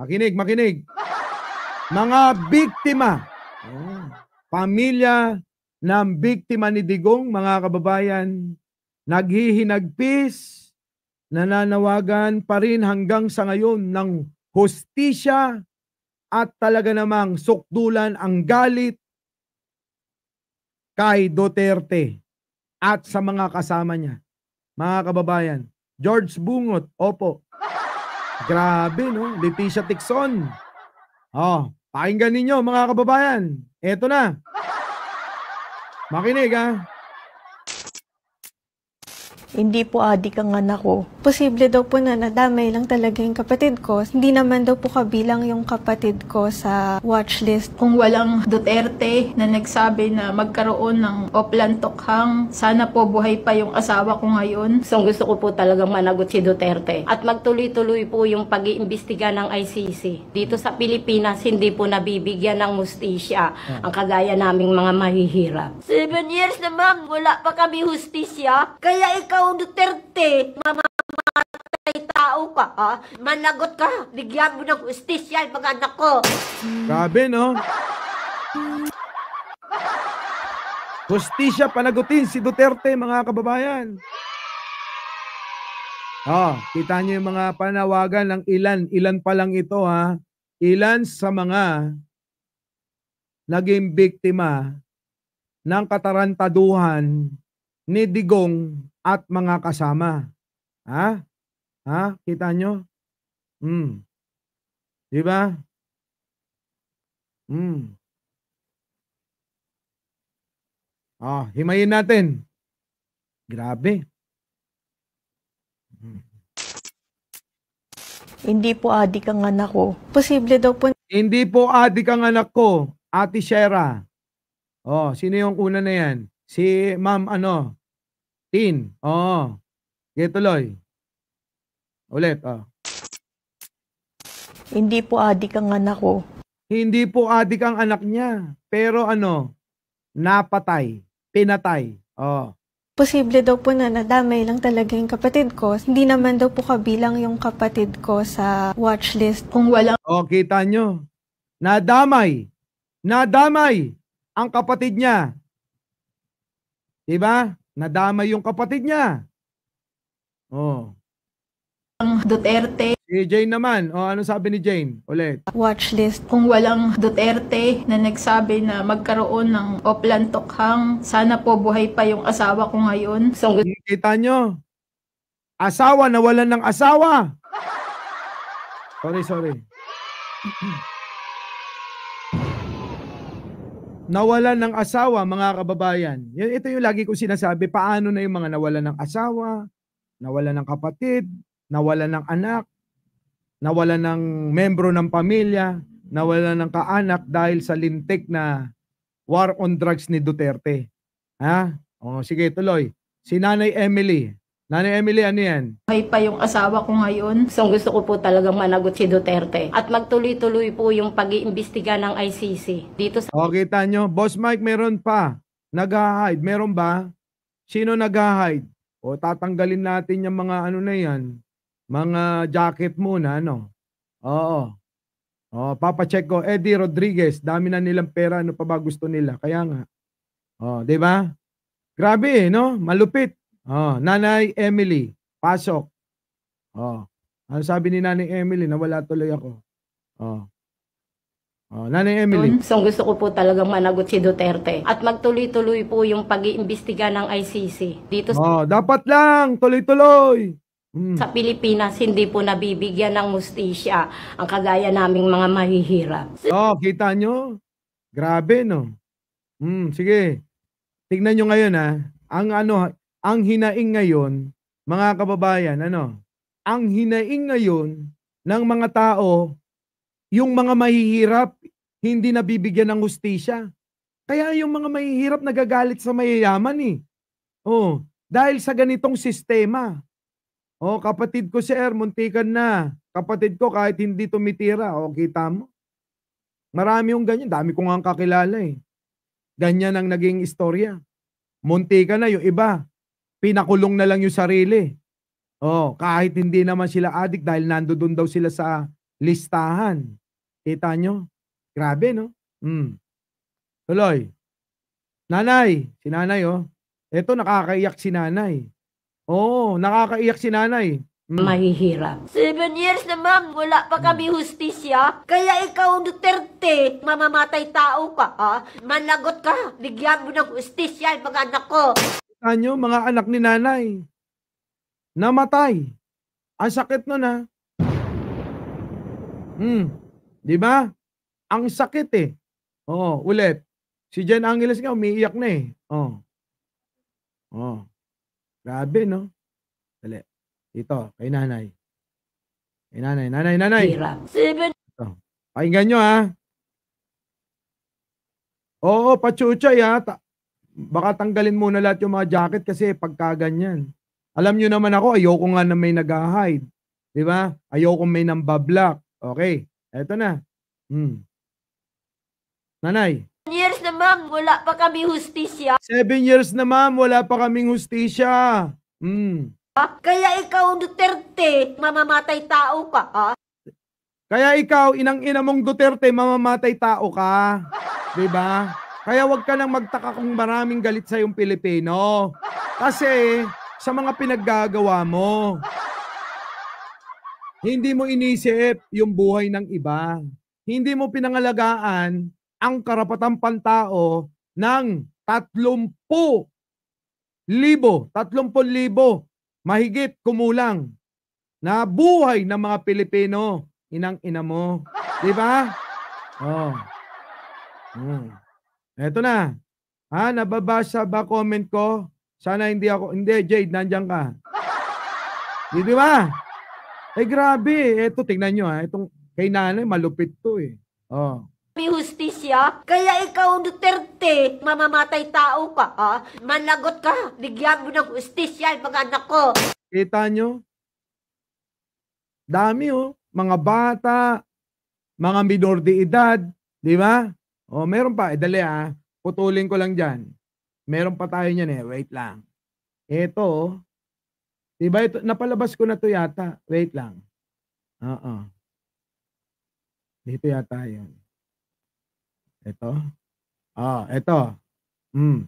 Makinig, makinig. Mga biktima. pamilya ng biktima ni Digong, mga kababayan, naghihinagpis, nananawagan pa rin hanggang sa ngayon ng hostisya at talaga namang sukdulan ang galit kay Duterte at sa mga kasama niya. Mga kababayan, George Bungot, opo, Grabe, no? Leticia Tixon. Oh, pakinggan ninyo mga kababayan. Eto na. Makinig ha. Ah. Hindi po adik ang anak ko. Posible daw po na nadamay lang talaga yung kapatid ko. Hindi naman daw po kabilang yung kapatid ko sa watchlist. Kung walang Duterte na nagsabi na magkaroon ng Oplan Tokhang, sana po buhay pa yung asawa ko ngayon. So gusto ko po talagang managot si Duterte at magtuloy-tuloy po yung pag-iimbestiga ng ICC. Dito sa Pilipinas, hindi po nabibigyan ng mustisya hmm. ang kagaya naming mga mahihirap. Seven years na ma'am, wala pa kami hustisya. Kaya ikaw ikaw, Duterte, mamamatay tao ka, ha? Malagot ka, bigyan mo ng justitial, mga anak ko. Grabe, no? Justisya panagutin si Duterte, mga kababayan. Oh, kita niyo yung mga panawagan ng ilan. Ilan pa lang ito ha. Ilan sa mga naging biktima ng katarantaduhan ni Digong at mga kasama. Ha? Ha? Kita nyo? Hmm. Di ba? Hmm. Oh, himayin natin. Grabe. Hmm. Hindi po adik ang anak ko. Posible daw po. Hindi po adik ang anak ko, Ate Shera. Oh, sino yung una na yan? Si Ma'am ano? Tin. Oo. Sige, tuloy. Ulit, oh. Hindi po adik ang anak ko. Hindi po adik ang anak niya. Pero ano, napatay. Pinatay. Oh. Posible daw po na nadamay lang talaga yung kapatid ko. Hindi naman daw po kabilang yung kapatid ko sa watchlist. Kung wala... O, oh, kita nyo. Nadamay. Nadamay ang kapatid niya. Diba? Nadama yung kapatid niya. Oh. Ang Duterte. Si Jane naman. O, oh, ano sabi ni Jane? Ulit. Watchlist. Kung walang Duterte na nagsabi na magkaroon ng Oplan Tokhang, sana po buhay pa yung asawa ko ngayon. So, Kita nyo? Asawa na wala ng asawa. Sorry, sorry. Nawalan ng asawa, mga kababayan. Ito yung lagi kong sinasabi, paano na yung mga nawalan ng asawa, nawalan ng kapatid, nawalan ng anak, nawalan ng membro ng pamilya, nawalan ng kaanak dahil sa lintik na war on drugs ni Duterte. Ha? O sige, tuloy. Si Nanay Emily, Nani Emily, ano yan? May pa yung asawa ko ngayon. So gusto ko po talagang managot si Duterte. At magtuloy-tuloy po yung pag-iimbestiga ng ICC. Dito sa... Okay, kita nyo. Boss Mike, meron pa. Nag-hide. Meron ba? Sino nag-hide? O, tatanggalin natin yung mga ano na yan. Mga jacket muna, ano? Oo. O, papacheck ko. Eddie Rodriguez. Dami na nilang pera. Ano pa ba gusto nila? Kaya nga. O, di ba? Grabe, eh, no? Malupit. Oh, Nanay Emily, pasok. Oh. Ano sabi ni Nanay Emily? Nawala tuloy ako. Oh. Oh, Nanay Emily. So, gusto ko po talaga managot si Duterte at magtuloy-tuloy po yung pag-iimbestiga ng ICC dito Oh, dapat lang tuloy-tuloy. Mm. sa Pilipinas hindi po nabibigyan ng mustisya ang kagaya naming mga mahihirap. Oh, kita nyo? Grabe, no? Mm, sige. Tignan nyo ngayon, ha? Ang ano, ang hinaing ngayon, mga kababayan, ano? Ang hinaing ngayon ng mga tao, yung mga mahihirap, hindi nabibigyan ng hustisya. Kaya yung mga mahihirap nagagalit sa mayayaman eh. Oh, dahil sa ganitong sistema. Oh, kapatid ko si Er, muntikan na. Kapatid ko kahit hindi tumitira. oh, kita mo? Marami yung ganyan. Dami ko nga kakilala eh. Ganyan ang naging istorya. Muntikan na yung iba pinakulong na lang yung sarili. Oh, kahit hindi naman sila addict dahil nandoon daw sila sa listahan. Kita nyo? Grabe, no? Mm. Tuloy. Nanay, si nanay, oh. Ito, nakakaiyak si nanay. Oo, oh, nakakaiyak si nanay. Mm. Mahihirap. Seven years na ma'am, wala pa hmm. kami hustisya. Kaya ikaw, Duterte, mamamatay tao ka, ha? Managot ka, bigyan mo ng hustisya, mga anak ko nakita nyo, mga anak ni nanay, namatay. Ang sakit nun ha. Hmm. Di ba? Ang sakit eh. Oo, ulit. Si Jen Angeles nga umiiyak na eh. Oo. Oo. Grabe no? Dali. Dito, kay nanay. Kay nanay, nanay, nanay. Ito. Pakinggan nyo ha. Oo, pachuchay ha. Ta- baka tanggalin muna lahat yung mga jacket kasi pagka ganyan. Alam nyo naman ako, ayoko nga na may nag-hide. Di ba? Ayoko may nambablock. Okay, eto na. Hmm. Nanay. years na ma'am, wala pa kami hustisya. Seven years na ma'am, wala pa kaming hustisya. Hmm. Kaya ikaw, Duterte, mamamatay tao ka, ha? Kaya ikaw, inang-ina mong Duterte, mamamatay tao ka. 'Di ba? Kaya wag ka lang magtaka kung maraming galit sa yung Pilipino. Kasi sa mga pinaggagawa mo. Hindi mo inisip yung buhay ng iba. Hindi mo pinangalagaan ang karapatang pantao ng 30,000 libo, 30,000 libo mahigit kumulang na buhay ng mga Pilipino inang ina mo. 'Di ba? Oh. Mm. Eto na. Ha, nababasa ba comment ko? Sana hindi ako, hindi Jade, nandiyan ka. Di, di ba? Eh grabe, eto tingnan nyo ha, itong kay nanay malupit to eh. Oh. May hustisya, kaya ikaw Duterte, mamamatay tao ka ha? Managot ka, bigyan mo ng hustisya ang mga anak ko. Kita nyo? Dami oh, mga bata, mga minor de edad, di ba? Oh, meron pa. Eh, dali ah. Putulin ko lang dyan. Meron pa tayo niyan eh. Wait lang. Ito, oh. diba ito, napalabas ko na to yata. Wait lang. Oo. Uh -uh. Dito yata yun. Ito. Ah, ito. Mm.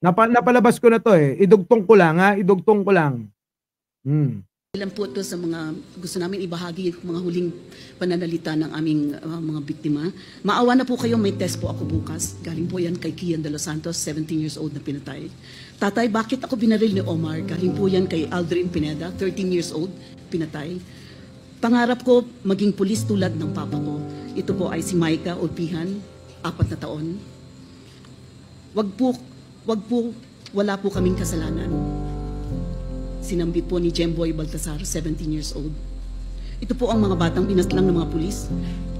Napa, napalabas ko na to eh. Idugtong ko lang ha. Ah. Idugtong ko lang. Mm. Ilan po ito sa mga gusto namin ibahagi mga huling pananalita ng aming uh, mga biktima. Maawa na po kayo, may test po ako bukas. Galing po yan kay Kian de los Santos, 17 years old na pinatay. Tatay, bakit ako binaril ni Omar? Galing po yan kay Aldrin Pineda, 13 years old, pinatay. Pangarap ko maging pulis tulad ng papa ko. Ito po ay si Maika Olpihan, apat na taon. Wag po, wag po, wala po kaming kasalanan sinambi po ni Jemboy Baltasar, 17 years old. Ito po ang mga batang pinaslang ng mga pulis.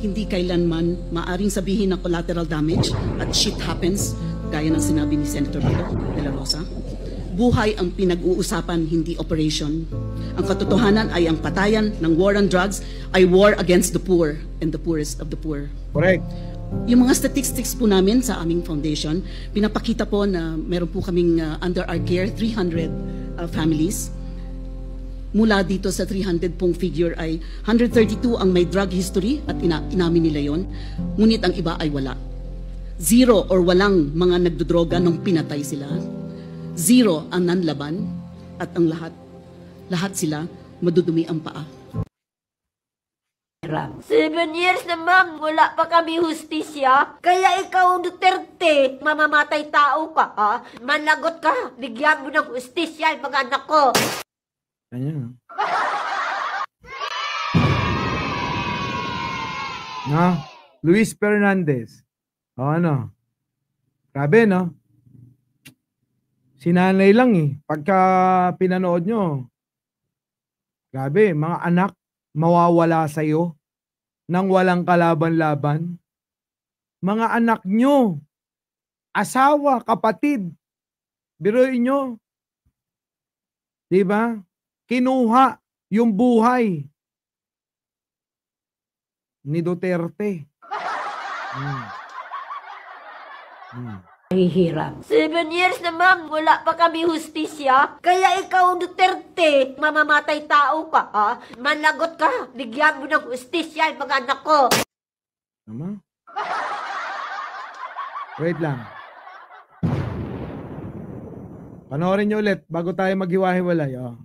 Hindi kailanman maaring sabihin na collateral damage at shit happens, gaya ng sinabi ni Senator Bato de la Rosa. Buhay ang pinag-uusapan, hindi operation. Ang katotohanan ay ang patayan ng war on drugs ay war against the poor and the poorest of the poor. Correct. Yung mga statistics po namin sa aming foundation, pinapakita po na meron po kaming uh, under our care 300 uh, families. Mula dito sa 300 pong figure ay 132 ang may drug history at ina inamin nila yon. Ngunit ang iba ay wala. Zero or walang mga nagdodroga nung pinatay sila. Zero ang nanlaban at ang lahat. Lahat sila madudumi ang paa. Trump. Seven years na ma'am, wala pa kami hustisya. Kaya ikaw, Duterte, mamamatay tao ka, ha? Managot ka, bigyan mo ng hustisya yung mga anak ko. Ayun. no? Luis Fernandez. O ano? Grabe, no? Sinanay lang eh. Pagka pinanood nyo, grabe, mga anak mawawala sa iyo nang walang kalaban-laban? Mga anak nyo, asawa, kapatid, biruin nyo. Diba? Kinuha yung buhay ni Duterte. Hmm. Hmm. hirap. Seven years na ma'am, wala pa kami hustisya. Kaya ikaw, Duterte, Duterte, mamamatay tao ka, ha? Managot ka, bigyan mo ng ustisya yung mga anak ko. Ama? Ano? Wait lang. Panoorin niyo ulit bago tayo maghiwa-hiwalay, oh.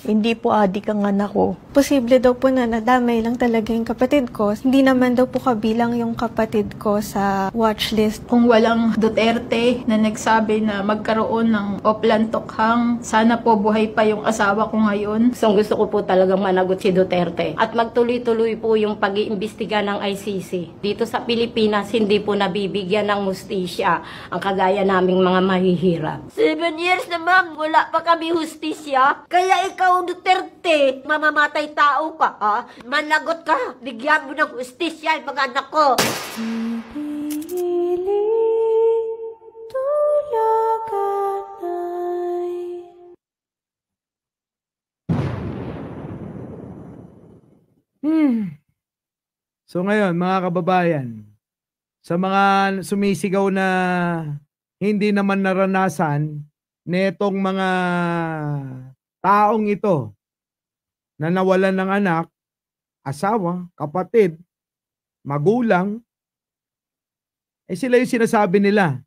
Hindi po adik ang anak ko. Posible daw po na nadamay lang talaga yung kapatid ko. Hindi naman daw po kabilang yung kapatid ko sa watchlist. Kung walang Duterte na nagsabi na magkaroon ng Oplan Tokhang, sana po buhay pa yung asawa ko ngayon. So gusto ko po talagang managot si Duterte. At magtuloy-tuloy po yung pag-iimbestiga ng ICC. Dito sa Pilipinas, hindi po nabibigyan ng hustisya ang kagaya naming mga mahihirap. Seven years na ma'am, wala pa kami hustisya. Kaya ikaw ikaw, Duterte, mamamatay tao ka, ha? Managot ka, bigyan mo ng ustisya, mga anak ko. Hmm. So ngayon, mga kababayan, sa mga sumisigaw na hindi naman naranasan netong mga taong ito na nawalan ng anak, asawa, kapatid, magulang, eh sila yung sinasabi nila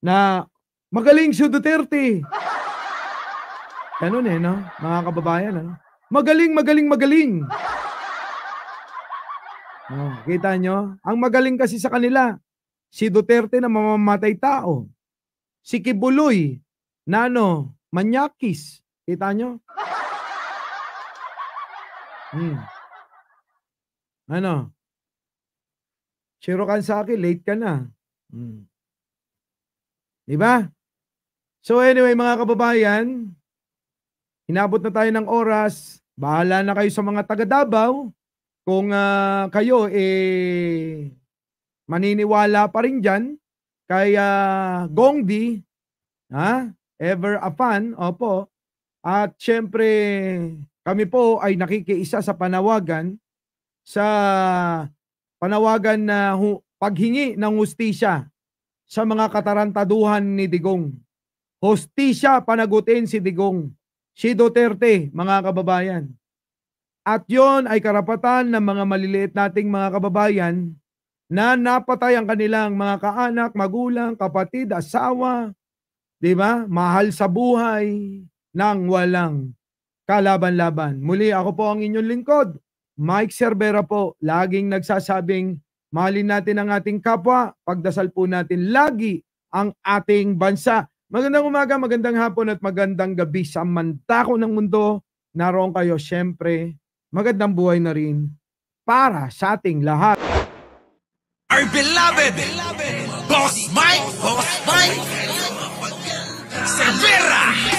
na magaling si Duterte. Ganun eh, no? Mga kababayan, ano? Magaling, magaling, magaling. Oh, kita nyo? Ang magaling kasi sa kanila, si Duterte na mamamatay tao. Si Kibuloy, na ano, manyakis. Kita nyo? Hmm. Ano? Shiro Kansaki, late ka na. Hmm. Di ba? So anyway, mga kababayan, hinabot na tayo ng oras. Bahala na kayo sa mga taga-Dabaw. Kung uh, kayo eh maniniwala pa rin diyan kay uh, Gongdi, ha? Ever a fan, opo, at syempre, kami po ay nakikiisa sa panawagan sa panawagan na paghingi ng hustisya sa mga katarantaduhan ni Digong. Hustisya panagutin si Digong, si Duterte, mga kababayan. At yon ay karapatan ng mga maliliit nating mga kababayan na napatay ang kanilang mga kaanak, magulang, kapatid, asawa, di ba? Mahal sa buhay, ng walang kalaban-laban. Muli ako po ang inyong lingkod, Mike Cervera po, laging nagsasabing mahalin natin ang ating kapwa, pagdasal po natin lagi ang ating bansa. Magandang umaga, magandang hapon at magandang gabi sa mantako ng mundo. Naroon kayo syempre. Magandang buhay na rin para sa ating lahat. Our beloved, Our beloved. Boss Mike, Boss Mike, Cervera!